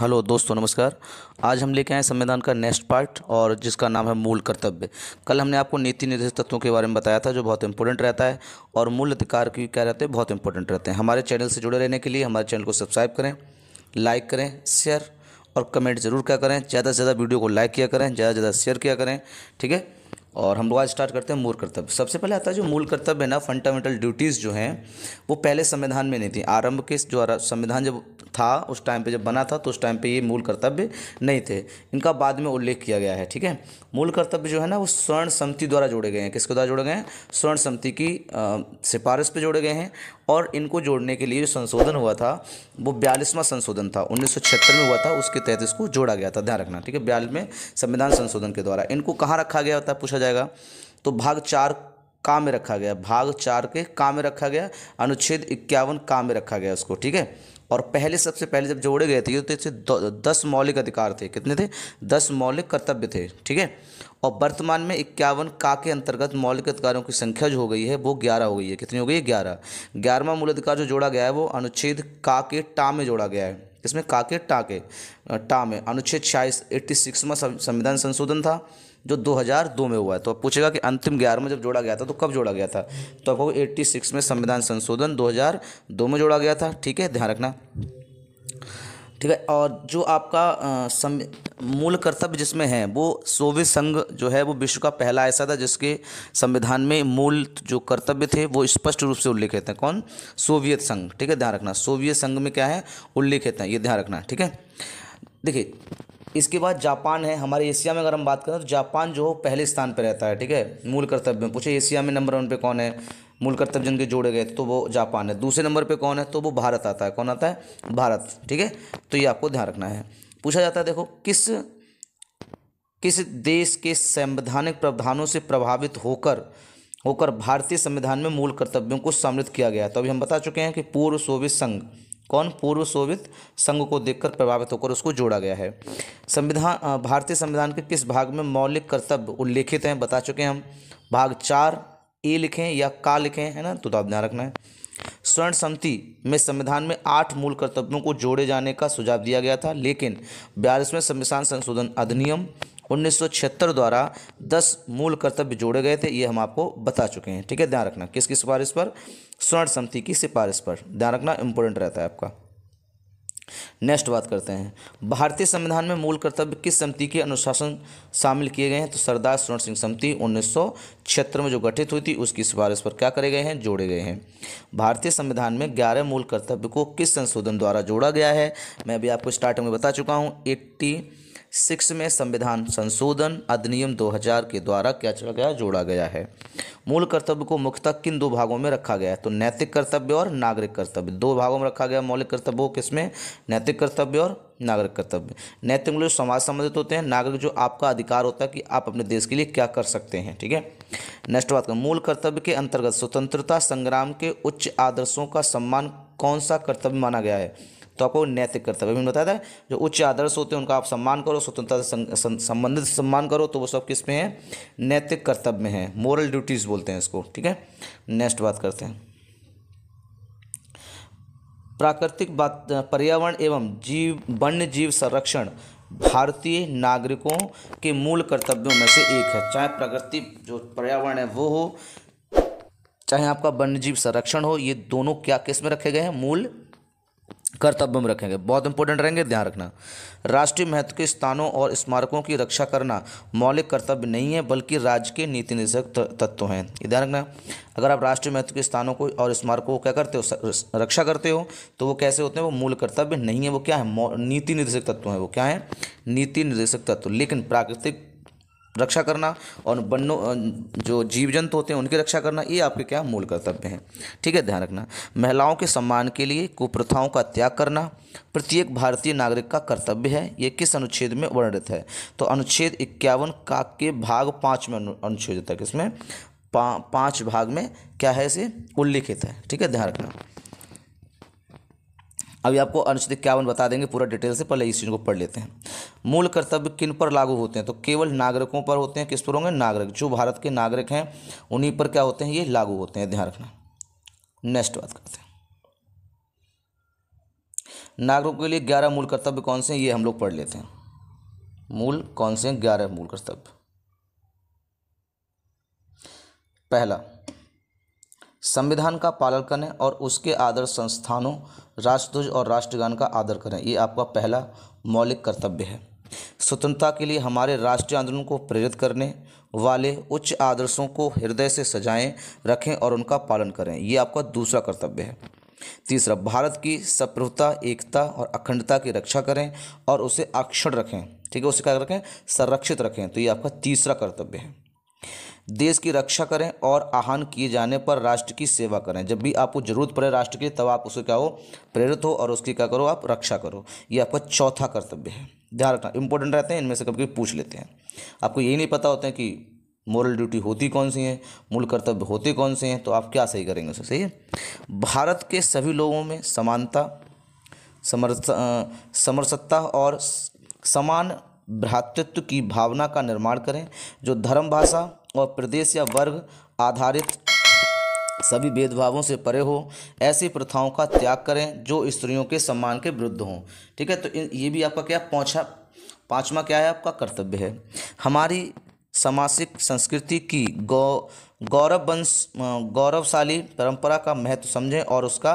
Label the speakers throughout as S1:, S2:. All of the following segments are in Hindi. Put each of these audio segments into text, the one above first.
S1: हेलो दोस्तों नमस्कार आज हम लेके आए संविधान का नेक्स्ट पार्ट और जिसका नाम है मूल कर्तव्य कल हमने आपको नीति निर्देश तत्वों के बारे में बताया था जो बहुत इंपॉर्टेंट रहता है और मूल अधिकार की क्या रहते हैं बहुत इंपॉर्टेंट रहते हैं हमारे चैनल से जुड़े रहने के लिए हमारे चैनल को सब्सक्राइब करें लाइक करें शेयर और कमेंट ज़रूर क्या करें ज़्यादा से ज़्यादा वीडियो को लाइक किया करें ज़्यादा से ज़्यादा शेयर किया करें ठीक है और हम लोग आज स्टार्ट करते हैं मूल कर्तव्य सबसे पहले आता है जो मूल कर्तव्य है ना फंडामेंटल ड्यूटीज़ जो हैं वो पहले संविधान में नहीं थी आरंभ के जो संविधान जब था उस टाइम पे जब बना था तो उस टाइम पे ये मूल कर्तव्य नहीं थे इनका बाद में उल्लेख किया गया है ठीक है मूल कर्तव्य जो है ना वो स्वर्ण समिति द्वारा जोड़े गए हैं किसके द्वारा जोड़े गए हैं स्वर्ण समिति की सिफारिश पर जोड़े गए हैं और इनको जोड़ने के लिए जो संशोधन हुआ था वो बयालीसवां संशोधन था उन्नीस में हुआ था उसके तहत इसको जोड़ा गया था ध्यान रखना ठीक है बयालीस में संविधान संशोधन के द्वारा इनको कहाँ रखा गया था पूछा जाएगा तो भाग चार का में रखा गया भाग चार के का में रखा गया अनुच्छेद इक्यावन का में रखा गया उसको ठीक है और पहले सबसे पहले जब जोड़े गए थे तो इससे दस मौलिक अधिकार थे कितने थे दस मौलिक कर्तव्य थे ठीक है और वर्तमान में इक्यावन का के अंतर्गत मौलिक अधिकारों की संख्या जो हो गई है वो ग्यारह हो गई है कितनी हो गई है ग्यारह ग्यारहवा मूल अधिकार जो जोड़ा गया है वो अनुच्छेद का के टा में जोड़ा गया है इसमें काके टाके टा में अनुच्छेद छियालीस एट्टी सिक्सवा संविधान संशोधन था जो 2002 में हुआ है तो आप पूछेगा कि अंतिम ग्यारह में जब जोड़ा गया था तो कब जोड़ा गया था तो आपको 86 में संविधान संशोधन 2002 में जोड़ा गया था ठीक है ध्यान रखना ठीक है और जो आपका मूल कर्तव्य जिसमें है वो सोवियत संघ जो है वो विश्व का पहला ऐसा था जिसके संविधान में मूल जो कर्तव्य थे वो स्पष्ट रूप से उल्लिखित हैं कौन सोवियत संघ ठीक है ध्यान रखना सोवियत संघ में क्या है उल्लिखित हैं ये ध्यान रखना ठीक है देखिए इसके बाद जापान है हमारे एशिया में अगर हम बात करें तो जापान जो हो पहले स्थान पर रहता है ठीक है मूल कर्तव्य में पूछे एशिया में नंबर वन पे कौन है मूल कर्तव्य जिनके जोड़े गए तो वो जापान है दूसरे नंबर पे कौन है तो वो भारत आता है कौन आता है भारत ठीक है तो ये आपको ध्यान रखना है पूछा जाता है देखो किस किस देश के संवैधानिक प्रावधानों से प्रभावित होकर होकर भारतीय संविधान में मूल कर्तव्यों को सम्मिलित किया गया तो अभी हम बता चुके हैं कि पूर्व सोवियत संघ कौन पूर्व सोवियत संघ को देखकर प्रभावित होकर उसको जोड़ा गया है संविधान भारतीय संविधान के किस भाग में मौलिक कर्तव्य उल्लेखित हैं बता चुके हैं हम भाग चार ए लिखें या का लिखें है ना तो, तो आप ध्यान रखना है स्वर्ण समिति में संविधान में आठ मूल कर्तव्यों को जोड़े जाने का सुझाव दिया गया था लेकिन बयालीसवें संविधान संशोधन अधिनियम 1976 द्वारा 10 मूल कर्तव्य जोड़े गए थे ये हम आपको बता चुके हैं ठीक है ध्यान रखना किसकी सिफारिश पर स्वर्ण समिति की सिफारिश पर ध्यान रखना इंपॉर्टेंट रहता है आपका नेक्स्ट बात करते हैं भारतीय संविधान में मूल कर्तव्य किस समिति के अनुशासन शामिल किए गए हैं तो सरदार स्वर्ण सिंह समिति उन्नीस में जो गठित हुई थी उसकी सिफारिश पर क्या करे गए हैं जोड़े गए हैं भारतीय संविधान में ग्यारह मूल कर्तव्य को किस संशोधन द्वारा जोड़ा गया है मैं अभी आपको स्टार्टिंग में बता चुका हूँ एट्टी सिक्स में संविधान संशोधन अधिनियम 2000 के द्वारा क्या चला गया जोड़ा गया है मूल कर्तव्य को मुख्यतः किन दो भागों में रखा गया है तो नैतिक कर्तव्य और नागरिक कर्तव्य दो भागों में रखा गया मौलिक कर्तव्य को किसमें नैतिक कर्तव्य और नागरिक कर्तव्य नैतिक मूल्य समाज संबंधित होते हैं नागरिक जो आपका अधिकार होता है कि आप अपने देश के लिए क्या कर सकते हैं ठीक है नेक्स्ट बात का मूल कर्तव्य के अंतर्गत स्वतंत्रता संग्राम के उच्च आदर्शों का सम्मान कौन सा कर्तव्य माना गया है तो आपको नैतिक कर्तव्य भी बताया था जो उच्च आदर्श होते हैं उनका आप सम्मान करो स्वतंत्रता से संबंधित सम्मान करो तो वो सब किस में है नैतिक कर्तव्य में है मॉरल ड्यूटीज़ बोलते हैं इसको ठीक है नेक्स्ट बात करते हैं प्राकृतिक बात पर्यावरण एवं जीव वन्य जीव संरक्षण भारतीय नागरिकों के मूल कर्तव्यों में से एक है चाहे प्रकृति जो पर्यावरण है वो हो चाहे आपका वन्यजीव संरक्षण हो ये दोनों क्या किस में रखे गए हैं मूल कर्तव्य में रखेंगे बहुत इंपॉर्टेंट रहेंगे ध्यान रखना राष्ट्रीय महत्व के स्थानों और स्मारकों की रक्षा करना मौलिक कर्तव्य नहीं है बल्कि राज्य के नीति निर्देशक तत्व हैं ध्यान रखना अगर आप राष्ट्रीय महत्व के स्थानों को और स्मारकों को क्या करते हो रक्षा करते हो तो वो कैसे होते हैं वो मूल कर्तव्य नहीं है वो क्या है नीति निर्देशक तत्व हैं वो क्या है नीति निर्देशक तत्व लेकिन प्राकृतिक रक्षा करना और बनो जो जीव जंतु होते हैं उनकी रक्षा करना ये आपके क्या मूल कर्तव्य हैं ठीक है ध्यान रखना महिलाओं के सम्मान के लिए कुप्रथाओं का त्याग करना प्रत्येक भारतीय नागरिक का कर्तव्य है ये किस अनुच्छेद में वर्णित है तो अनुच्छेद इक्यावन का के भाग पाँच में अनुच्छेद तक किसमें पा, पाँच भाग में क्या है इसे उल्लिखित है ठीक है ध्यान रखना अभी आपको अनुच्छेद इक्यावन बता देंगे पूरा डिटेल से पहले इस चीज़ को पढ़ लेते हैं मूल कर्तव्य किन पर लागू होते हैं तो केवल नागरिकों पर होते हैं किस पर होंगे नागरिक जो भारत के नागरिक हैं उन्हीं पर क्या होते हैं ये लागू होते हैं ध्यान रखना नेक्स्ट बात करते हैं नागरिकों के लिए ग्यारह मूल कर्तव्य कौन से हैं ये हम लोग पढ़ लेते हैं मूल कौन से हैं ग्यारह मूल कर्तव्य पहला संविधान का पालन करें और उसके आदर्श संस्थानों राष्ट्रध्वज और राष्ट्रगान का आदर करें ये आपका पहला मौलिक कर्तव्य है स्वतंत्रता के लिए हमारे राष्ट्रीय आंदोलन को प्रेरित करने वाले उच्च आदर्शों को हृदय से सजाएं रखें और उनका पालन करें ये आपका दूसरा कर्तव्य है तीसरा भारत की सप्रभुता एकता और अखंडता की रक्षा करें और उसे अक्षण रखें ठीक है उसे क्या रखें संरक्षित रखें तो ये आपका तीसरा कर्तव्य है देश की रक्षा करें और आह्वान किए जाने पर राष्ट्र की सेवा करें जब भी आपको जरूरत पड़े राष्ट्र की तब आप उसे क्या हो प्रेरित हो और उसकी क्या करो आप रक्षा करो ये आपका चौथा कर्तव्य है ध्यान रखना इंपॉर्टेंट रहते हैं इनमें से कभी कभी पूछ लेते हैं आपको यही नहीं पता होता है कि मॉरल ड्यूटी होती कौन सी है मूल कर्तव्य होते कौन से हैं तो आप क्या सही करेंगे उसे सही है भारत के सभी लोगों में समानता समरसत्ता और समान भ्रातृत्व की भावना का निर्माण करें जो धर्म भाषा और प्रदेश या वर्ग आधारित सभी भेदभावों से परे हो ऐसी प्रथाओं का त्याग करें जो स्त्रियों के सम्मान के विरुद्ध हों ठीक है तो ये भी आपका क्या पहुँचा पाँचवा क्या है आपका कर्तव्य है हमारी सामाजिक संस्कृति की गौ गौरव वंश गौरवशाली परंपरा का महत्व समझें और उसका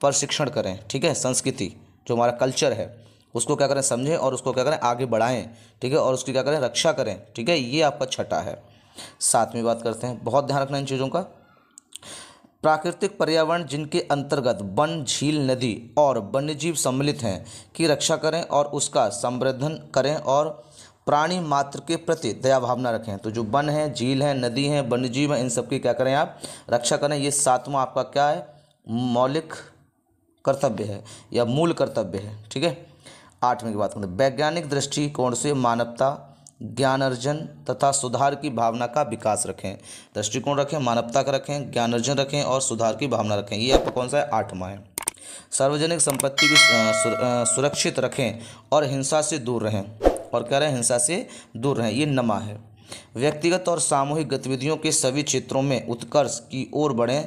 S1: प्रशिक्षण करें ठीक है संस्कृति जो हमारा कल्चर है उसको क्या करें समझें और उसको क्या करें आगे बढ़ाएं ठीक है और उसकी क्या करें रक्षा करें ठीक है ये आपका छठा है सातवीं बात करते हैं बहुत ध्यान रखना इन चीज़ों का प्राकृतिक पर्यावरण जिनके अंतर्गत वन झील नदी और वन्यजीव सम्मिलित हैं की रक्षा करें और उसका संवर्धन करें और प्राणी मात्र के प्रति दया भावना रखें तो जो वन है झील है नदी है वन्यजीव है इन सब की क्या करें आप रक्षा करें ये सातवा आपका क्या है मौलिक कर्तव्य है या मूल कर्तव्य है ठीक है आठवीं की बात करें वैज्ञानिक दृष्टिकोण से मानवता ज्ञान अर्जन तथा सुधार की भावना का विकास रखें दृष्टिकोण रखें मानवता का रखें ज्ञान अर्जन रखें और सुधार की भावना रखें ये आपका कौन सा है आठवा है सार्वजनिक संपत्ति की सुरक्षित रखें और हिंसा से दूर रहें और कह रहे हैं हिंसा से दूर रहें ये नमा है व्यक्तिगत और सामूहिक गतिविधियों के सभी क्षेत्रों में उत्कर्ष की ओर बढ़ें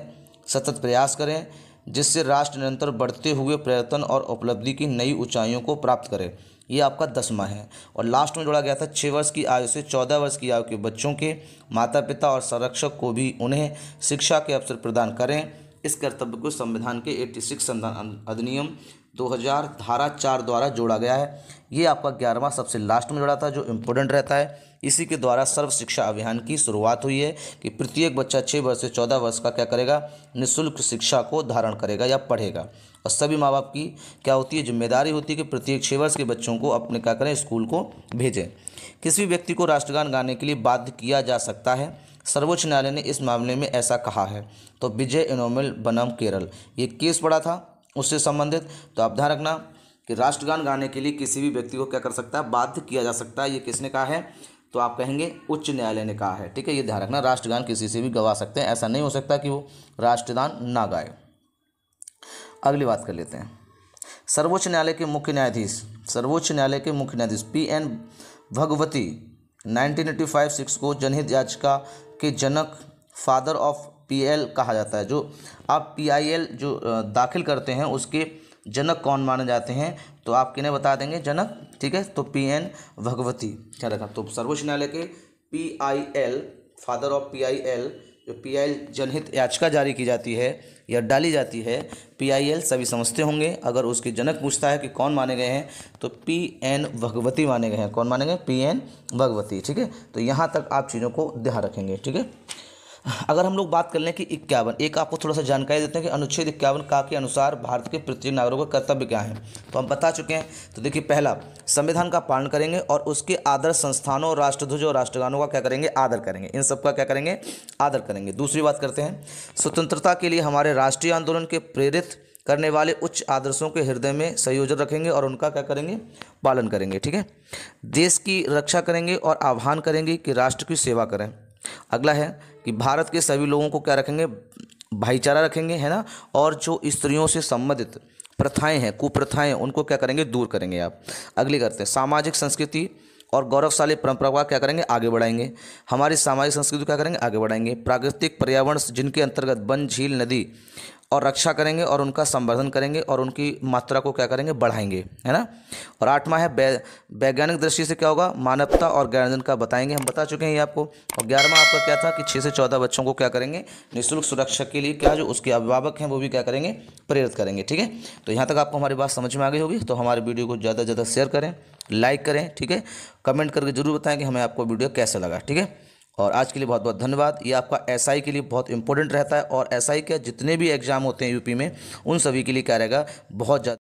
S1: सतत प्रयास करें जिससे राष्ट्र निरंतर बढ़ते हुए प्रयत्न और उपलब्धि की नई ऊंचाइयों को प्राप्त करें ये आपका दसवा है और लास्ट में जोड़ा गया था छः वर्ष की आयु से चौदह वर्ष की आयु के बच्चों के माता पिता और संरक्षक को भी उन्हें शिक्षा के अवसर प्रदान करें इस कर्तव्य को संविधान के 86 सिक्स अधिनियम 2000 धारा चार द्वारा जोड़ा गया है ये आपका ग्यारहवा सबसे लास्ट में जोड़ा था जो इम्पोर्टेंट रहता है इसी के द्वारा सर्व शिक्षा अभियान की शुरुआत हुई है कि प्रत्येक बच्चा छः वर्ष से चौदह वर्ष का क्या करेगा निःशुल्क शिक्षा को धारण करेगा या पढ़ेगा और सभी माँ बाप की क्या होती है जिम्मेदारी होती है कि प्रत्येक छः वर्ष के बच्चों को अपने क्या करें स्कूल को भेजें किसी भी व्यक्ति को राष्ट्रगान गाने के लिए बाध्य किया जा सकता है सर्वोच्च न्यायालय ने इस मामले में ऐसा कहा है तो विजय इनोमल बनम केरल ये केस पड़ा था उससे संबंधित तो आप ध्यान रखना कि राष्ट्रगान गाने के लिए किसी भी व्यक्ति को क्या कर सकता है बाध्य किया जा सकता है ये किसने कहा है तो आप कहेंगे उच्च न्यायालय ने कहा है ठीक है ये ध्यान रखना राष्ट्रगान किसी से भी गवा सकते हैं ऐसा नहीं हो सकता कि वो राष्ट्रगान ना गाए अगली बात कर लेते हैं सर्वोच्च न्यायालय के मुख्य न्यायाधीश सर्वोच्च न्यायालय के मुख्य न्यायाधीश P N Bhagwati nineteen eighty five six को जनहित याचिका के जनक फादर ऑफ पीएल कहा जाता है जो आप पीआईएल जो दाखिल करते हैं उसके जनक कौन माने जाते हैं तो आप किन्हें बता देंगे जनक ठीक है तो पी एन भगवती क्या रखा तो सर्वोच्च न्यायालय के P I L father of P I L जो पी आई एल जनहित याचिका जारी की जाती है या डाली जाती है पी आई एल सभी समझते होंगे अगर उसके जनक पूछता है कि कौन माने गए हैं तो पी एन भगवती माने गए हैं कौन माने गए पी एन भगवती ठीक है तो यहाँ तक आप चीज़ों को ध्यान रखेंगे ठीक है अगर हम लोग बात कर लें कि इक्यावन एक आपको थोड़ा सा जानकारी देते हैं कि अनुच्छेद इक्यावन का के अनुसार भारत के प्रत्येक नागरिकों का कर्तव्य क्या है तो हम बता चुके हैं तो देखिए पहला संविधान का पालन करेंगे और उसके आदर्श संस्थानों और राष्ट्रध्वज और राष्ट्रगानों का क्या करेंगे आदर करेंगे इन सब का क्या करेंगे आदर करेंगे दूसरी बात करते हैं स्वतंत्रता के लिए हमारे राष्ट्रीय आंदोलन के प्रेरित करने वाले उच्च आदर्शों के हृदय में संयोजन रखेंगे और उनका क्या करेंगे पालन करेंगे ठीक है देश की रक्षा करेंगे और आह्वान करेंगे कि राष्ट्र की सेवा करें अगला है कि भारत के सभी लोगों को क्या रखेंगे भाईचारा रखेंगे है ना और जो स्त्रियों से संबंधित प्रथाएं हैं कुप्रथाएं उनको क्या करेंगे दूर करेंगे आप अगले करते हैं सामाजिक संस्कृति और गौरवशाली परंपरा का क्या करेंगे आगे बढ़ाएंगे हमारी सामाजिक संस्कृति क्या करेंगे आगे बढ़ाएंगे प्राकृतिक पर्यावरण जिनके अंतर्गत वन झील नदी और रक्षा करेंगे और उनका संवर्धन करेंगे और उनकी मात्रा को क्या करेंगे बढ़ाएंगे है ना और आठवां है वैज्ञानिक दृष्टि से क्या होगा मानवता और ज्ञानजन का बताएंगे हम बता चुके हैं ये आपको और ग्यारहवा आपका क्या था कि छः से चौदह बच्चों को क्या करेंगे निःशुल्क सुरक्षा के लिए क्या जो उसके अभिभावक हैं वो भी क्या करेंगे प्रेरित करेंगे ठीक है तो यहाँ तक आपको हमारी बात समझ में आ गई होगी तो हमारे वीडियो को ज़्यादा से ज़्यादा शेयर करें लाइक करें ठीक है कमेंट करके जरूर बताएं कि हमें आपको वीडियो कैसा लगा ठीक है और आज के लिए बहुत बहुत धन्यवाद ये आपका एसआई के लिए बहुत इंपॉर्टेंट रहता है और एसआई के जितने भी एग्ज़ाम होते हैं यूपी में उन सभी के लिए क्या रहेगा बहुत ज़्यादा